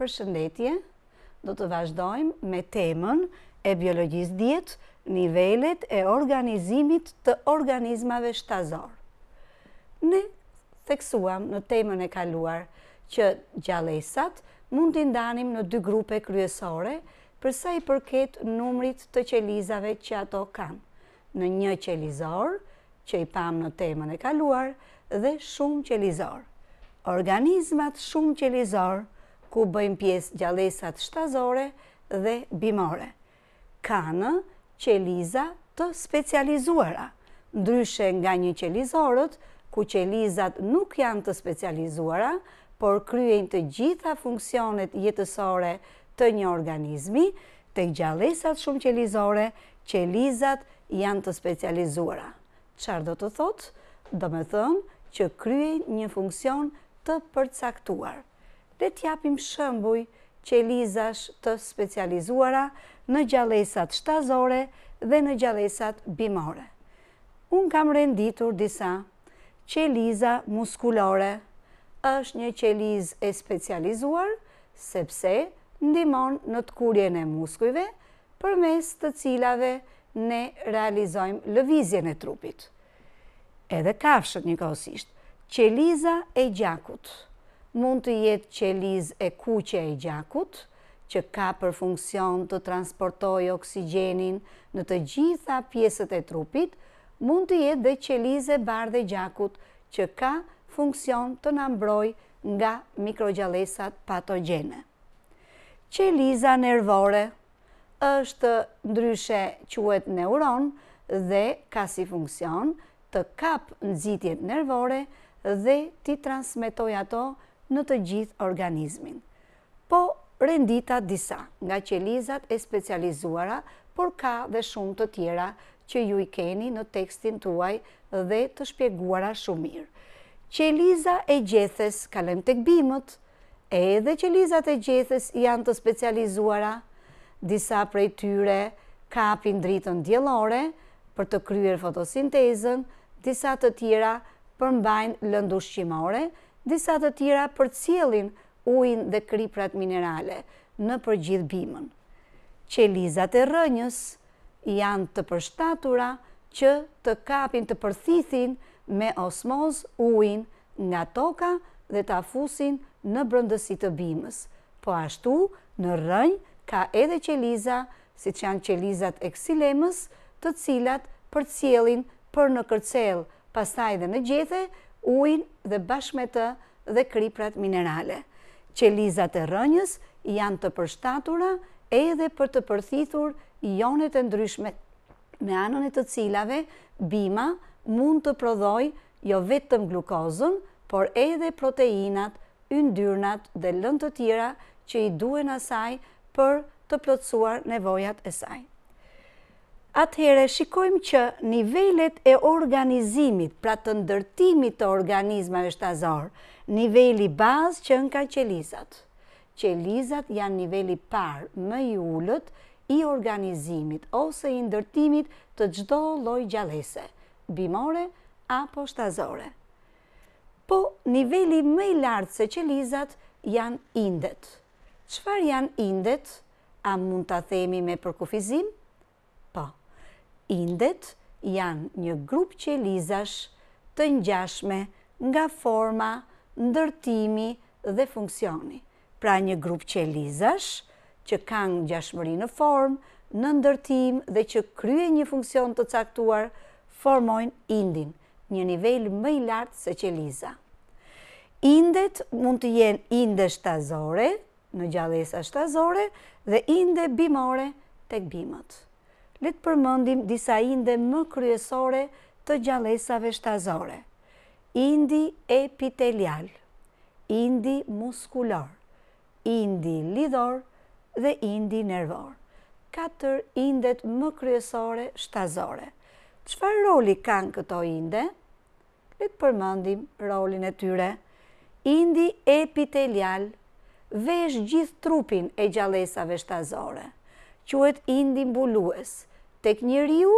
për shëndetje, do të vazhdojmë me temën e biologjisë djetë, nivellet e organizimit të organizmave shtazor. Ne theksuam në temën e kaluar që gjalesat mund të ndanim në dy grupe kryesore përsa i përket numrit të qelizave që ato kanë, në një qelizor që i pam në temën e kaluar dhe shumë qelizor. Organizmat shumë qelizor ku bëjmë pjesë gjalesat shtazore dhe bimore. Kanë qeliza të specializuara, ndryshe nga një qelizorët, ku qelizat nuk janë të specializuara, por kryen të gjitha funksionet jetësore të një organizmi, të gjalesat shumë qelizore, qelizat janë të specializuara. Qarë do të thotë? Do me thëmë që kryen një funksion të përcaktuar dhe t'japim shëmbuj që Elizash të specializuara në gjalesat shtazore dhe në gjalesat bimore. Unë kam renditur disa që Eliza muskulore është një qeliz e specializuar, sepse ndimon në të kurje e muskujve, për mes të cilave ne realizojmë lëvizjen e trupit. Edhe kafshët një kohësisht, qeliza e gjakutë mund të jetë qeliz e kuqe e gjakut, që ka për funksion të transportoj oksigenin në të gjitha pjesët e trupit, mund të jetë dhe qeliz e bardhe e gjakut, që ka funksion të nëmbroj nga mikrogjalesat patogene. Qeliza nervore është ndryshe quet neuron dhe ka si funksion të kap nëzitjet nervore dhe ti transmitoj ato në të gjithë organizmin. Po, rendita disa nga qelizat e specializuara, por ka dhe shumë të tjera që ju i keni në tekstin tuaj dhe të shpjeguara shumë mirë. Qeliza e gjethes kalem të kbimët, e edhe qelizat e gjethes janë të specializuara, disa prej tyre kapin dritën djelore për të kryer fotosintezën, disa të tjera përmbajnë lëndushqimore, disa të tjera për cilin ujnë dhe kriprat minerale në përgjith bimën. Qelizat e rënjës janë të përshtatura që të kapin të përthithin me osmoz ujnë nga toka dhe të afusin në brëndësit të bimës. Po ashtu, në rënjë ka edhe qeliza, si që janë qelizat e ksilemës, të cilat për cilin për në kërcel, pastaj dhe në gjethe, ujnë dhe bashme të dhe kriprat minerale. Qelizat e rënjës janë të përshtatura edhe për të përthithur jonet e ndryshme me anën e të cilave bima mund të prodhoj jo vetëm glukozën, por edhe proteinat, yndyrnat dhe lëndë të tjera që i duen asaj për të plotësuar nevojat e saj. Atëhere shikojmë që nivellet e organizimit, pra të ndërtimit të organizmave shtazor, nivelli bazë që nga qelizat. Qelizat janë nivelli parë më i ullët i organizimit ose i ndërtimit të gjdo loj gjallese, bimore apo shtazore. Po nivelli më i lartë se qelizat janë indet. Qëfar janë indet? A mund të themi me përkufizim? indet janë një grup qelizash të njashme nga forma, ndërtimi dhe funksioni. Pra një grup qelizash që kanë njashmëri në form, në ndërtim dhe që krye një funksion të caktuar, formojnë indin, një nivel më i lartë se qeliza. Indet mund të jenë inde shtazore, në gjadhesa shtazore, dhe inde bimore tek bimët letë përmëndim disa inde më kryesore të gjalesave shtazore. Indi epitelial, indi muskular, indi lidhor dhe indi nervor. Katër indet më kryesore shtazore. Qëfar roli kanë këto inde? Letë përmëndim rolin e tyre. Indi epitelial, vesh gjithë trupin e gjalesave shtazore. Quet indi mbulues, tek njeriu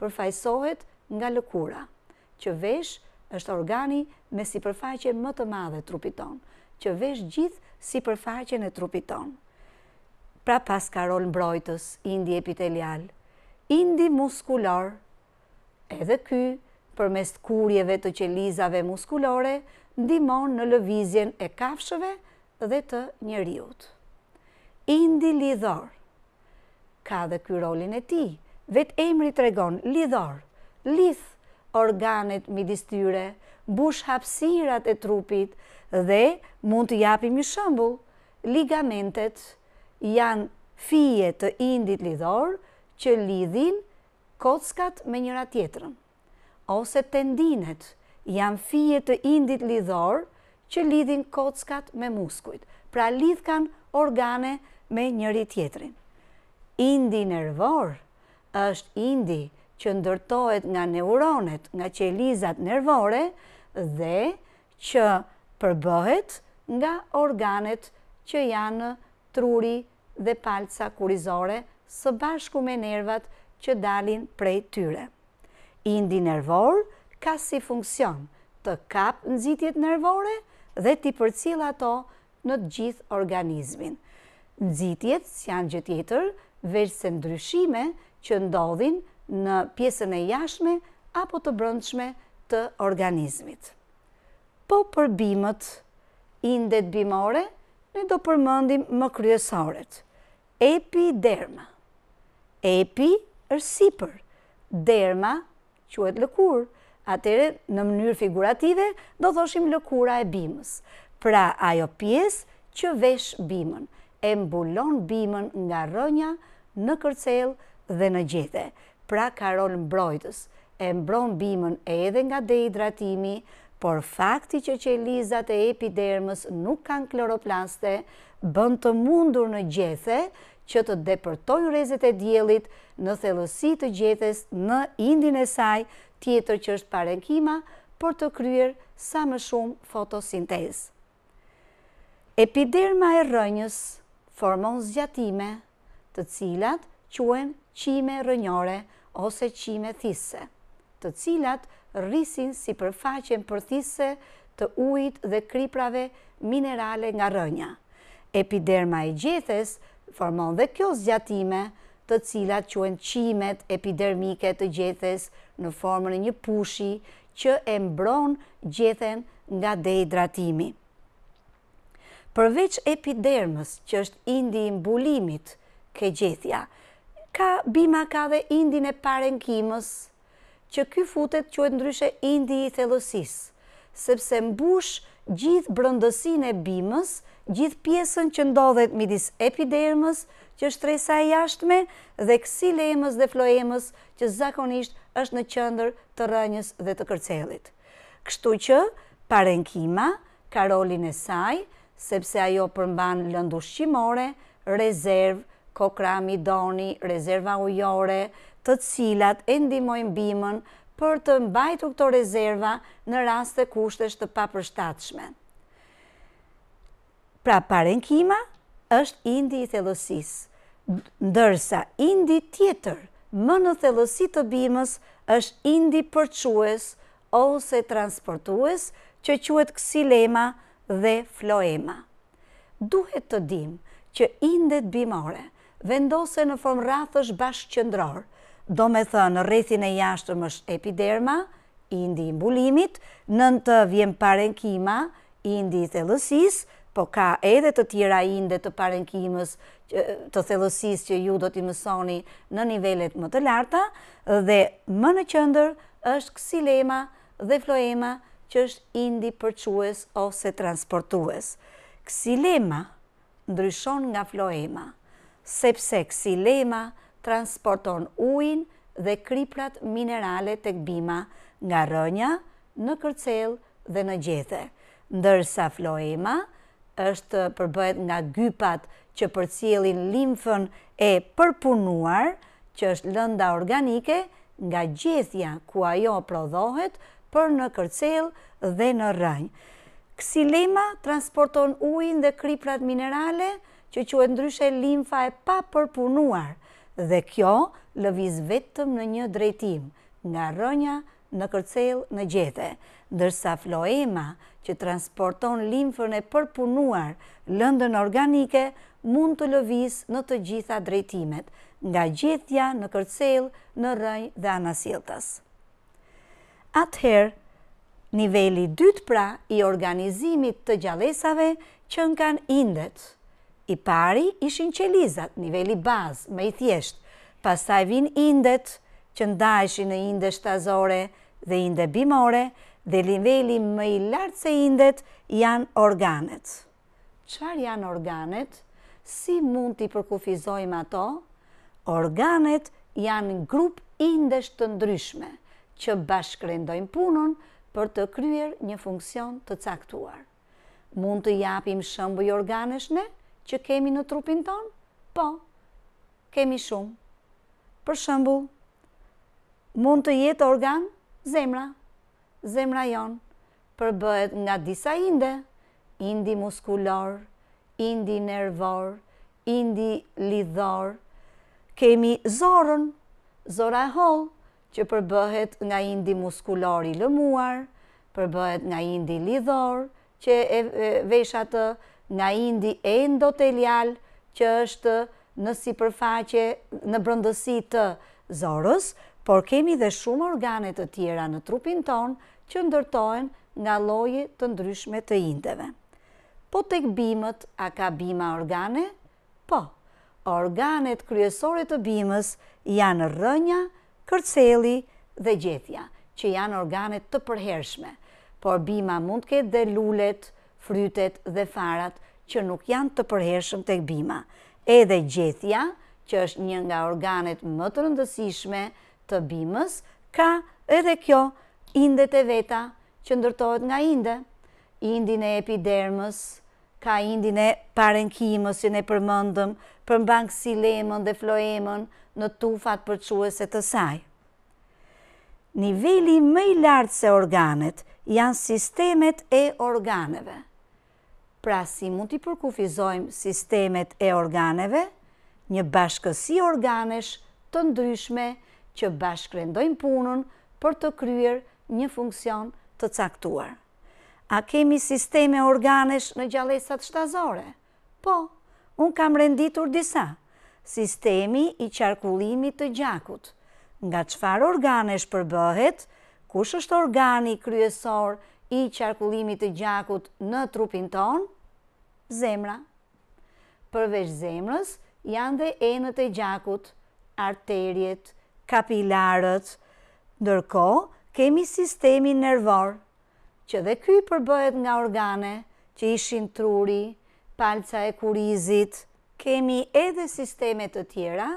përfajsohet nga lëkura, që vesh është organi me si përfajqe më të madhe trupit ton, që vesh gjithë si përfajqe në trupit ton. Pra pas ka rol mbrojtës, indi epitelial, indi muskular, edhe ky, për mes kurjeve të qelizave muskulore, ndimon në lëvizjen e kafshëve dhe të njeriut. Indi lidhor, ka dhe ky rolin e ti, vetë emri të regon, lidhor, lith organet midistyre, bush hapsirat e trupit dhe mund të japim një shëmbu, Ligamentet janë fije të indit lidhor që lidhin kockat me njëra tjetërën. Ose tendinet janë fije të indit lidhor që lidhin kockat me muskujt. Pra lidh kanë organe me njëri tjetërin. Indi nervorë, është indi që ndërtojt nga neuronet, nga qelizat nervore dhe që përbëhet nga organet që janë truri dhe palca kurizore së bashku me nervat që dalin prej tyre. Indi nervor ka si funksion të kap nëzitjet nervore dhe t'i përcila to në gjithë organizmin. Nëzitjet s'janë gjithë tjetër, veç se ndryshime që ndodhin në pjesën e jashme apo të brëndshme të organizmit. Po për bimët, indet bimore, ne do përmëndim më kryesoret. Epi derma. Epi është sipër. Derma quet lëkur. Atere, në mënyrë figurative, do thoshim lëkura e bimës. Pra, ajo pjesë që vesh bimën, e mbulon bimën nga rënja në kërcelë, dhe në gjithë, pra ka rol mbrojtës, e mbron bimën edhe nga dehidratimi, por fakti që qelizat e epidermës nuk kanë kloroplaste, bën të mundur në gjethe që të depërtoj rezet e djelit në thelësi të gjethes në indin e saj tjetër që është parenkima për të kryer sa më shumë fotosintez. Epiderma e rënjës formon zgjatime të cilat quen qime rënjore ose qime thise, të cilat rrisin si përfaqen për thise të ujt dhe kriprave minerale nga rënja. Epiderma e gjethes formon dhe kjo zgjatime të cilat quen qimet epidermike të gjethes në formën e një pushi që e mbron gjethen nga dehidratimi. Përveç epidermës që është indi i mbulimit ke gjethja, ka bima ka dhe indin e parenkimës, që ky futet që e ndryshe indi i thelosis, sepse mbush gjithë brëndësin e bimës, gjithë pjesën që ndodhet midis epidermës, që është tresa e jashtme, dhe ksilemës dhe floemës, që zakonisht është në qëndër të rënjës dhe të kërcelit. Kështu që parenkima ka rolin e saj, sepse ajo përmban lëndushqimore, rezervë, kokra midoni, rezerva ujore, të cilat e ndimojnë bimën për të mbajtu këto rezerva në rast të kushtesh të papërshtatshme. Pra parenkima është indi i thelosis, ndërsa indi tjetër më në thelosi të bimës është indi përques ose transportues që quet ksilema dhe floema. Duhet të dim që indet bimore, vendose në formë rathësh bashkë qëndror. Do me thënë, rrethin e jashtëm është epiderma, indi i mbulimit, të vjen parenkima, indi i thelësis, po ka edhe të tjera inde të parenkimës të thelësis që ju do t'i mësoni në nivellet më të larta, dhe më në qëndër është ksilema dhe floema që është indi përques ose transportues. Ksilema ndryshon nga floema sepse kësi lema transporton ujnë dhe kriprat minerale të kbima nga rënja, në kërcel dhe në gjethe. Ndërsa floema është përbëhet nga gypat që për cilin limfën e përpunuar, që është lënda organike nga gjethja ku ajo prodhohet për në kërcel dhe në rënjë. Ksilema transporton ujnë dhe kriprat minerale, që që e ndryshe limfa e pa përpunuar, dhe kjo lëviz vetëm në një drejtim, nga rënja në kërcel në gjete, dërsa floema që transporton limfën e përpunuar lëndën organike mund të lëviz në të gjitha drejtimet, nga gjithja në kërcel në rëj dhe anasiltas. Atëherë, niveli dytë pra i organizimit të gjalesave që kanë indetë, I pari ishin qelizat, niveli bazë, me i thjesht. Pastaj vinë indet, që ndajshin në inde shtazore dhe inde bimore, dhe niveli më i lartë se indet janë organet. Qar janë organet? Si mund t'i përkufizojmë ato? Organet janë grup indesh të ndryshme, që bashkërendojnë punën për të kryer një funksion të caktuar. Mund të japim shëmbëj organesh ne? që kemi në trupin ton? Po, kemi shumë. Për shëmbu, mund të jetë organ zemra. Zemra jonë përbëhet nga disa inde, indi muskular, indi nervor, indi lidhor. Kemi zorën, zora e holë, që përbëhet nga indi muskular i lëmuar, përbëhet nga indi lidhor, që e veshatë nga indi endotelial që është në si përfaqe në brëndësi të zorës, por kemi dhe shumë organet të tjera në trupin tonë që ndërtojnë nga loje të ndryshme të indeve. Po tek bimët, a ka bima organe? Po, organet kryesore të bimës janë rënja, kërceli dhe gjetja, që janë organet të përhershme, por bima mund ketë dhe lullet, lullet, frytet dhe farat që nuk janë të përhershëm të këbima. Edhe gjetja, që është një nga organet më të rëndësishme të bimës, ka edhe kjo indet e veta që ndërtojt nga inde. Indin e epidermës, ka indin e parenkimës që ne përmëndëm, përmbang si lemën dhe floemën në tufat përquese të saj. Nivelli mëj lartë se organet janë sistemet e organeve pra si mund t'i përkufizojmë sistemet e organeve, një bashkësi organesh të ndryshme që bashkërendojnë punën për të kryer një funksion të caktuar. A kemi sisteme organesh në gjalesat shtazore? Po, unë kam renditur disa. Sistemi i qarkullimit të gjakut. Nga qfar organesh përbëhet, kush është organi kryesor i qarkullimit të gjakut në trupin ton, zemra. Përveç zemrës, janë dhe enët e gjakut, arterjet, kapilarët, dërko kemi sistemi nervor, që dhe ky përbëhet nga organe që ishin truri, palca e kurizit, kemi edhe sistemet të tjera,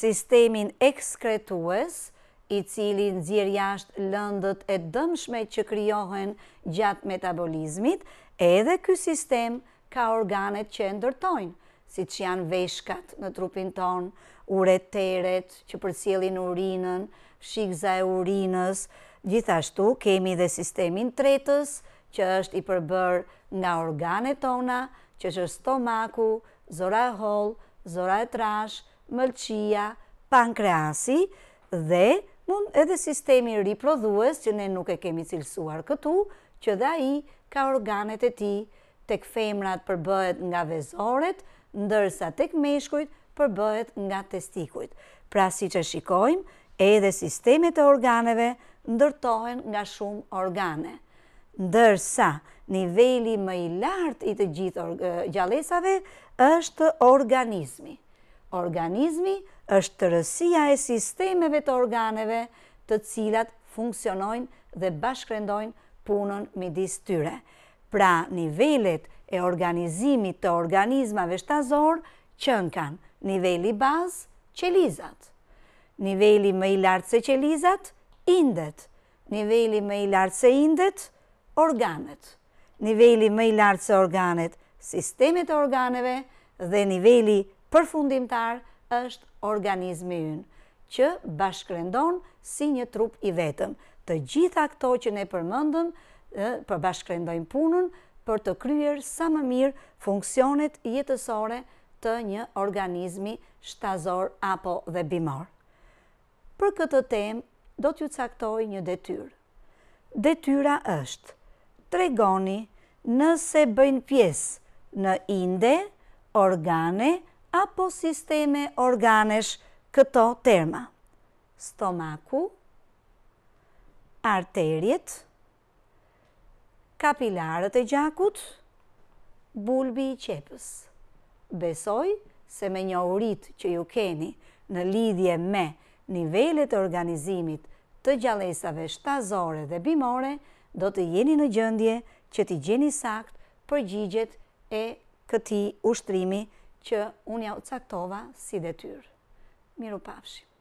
sistemin ekskretues, i cili zirë jashtë lëndët e dëmshme që kryohen gjatë metabolizmit, edhe kjo sistem ka organet që ndërtojnë, si që janë veshkat në trupin tonë, ureteret që përcjelin urinën, shikza e urinës, gjithashtu kemi dhe sistemin tretës që është i përbër nga organet tona, që është stomaku, zora e hol, zora e trash, mëlqia, pankreasi dhe mund edhe sistemi riprodhues që ne nuk e kemi cilësuar këtu, që dhe i ka organet e ti të këfemrat përbëhet nga vezoret, ndërsa të këmeshkujt përbëhet nga testikujt. Pra si që shikojmë, edhe sistemi të organeve ndërtohen nga shumë organe. Ndërsa nivelli më i lartë i të gjithë gjalesave është organizmi. Organizmi është është të rësia e sistemeve të organeve të cilat funksionojnë dhe bashkërendojnë punën midis tyre. Pra nivellet e organizimit të organizmave shtazorë që në kanë nivelli bazë, qelizat. Nivelli më i lartë se qelizat, indet. Nivelli më i lartë se indet, organet. Nivelli më i lartë se organet, sistemet e organeve dhe nivelli përfundimtarë, është organizmi ynë, që bashkërendon si një trup i vetëm. Të gjitha këto që ne përmëndëm, për bashkërendojnë punën, për të kryer sa më mirë funksionet jetësore të një organizmi shtazor apo dhe bimor. Për këtë tem, do t'ju caktoj një detyr. Detyra është, tregoni nëse bëjnë pjesë në inde, organe, apo sisteme organesh këto terma. Stomaku, arterjet, kapilarët e gjakut, bulbi i qepës. Besoj se me një urit që ju keni në lidhje me nivellet e organizimit të gjalesave shtazore dhe bimore, do të jeni në gjëndje që t'i gjeni sakt për gjigjet e këti ushtrimi që unë ja u caktova si dhe tyrë. Miru pafshim.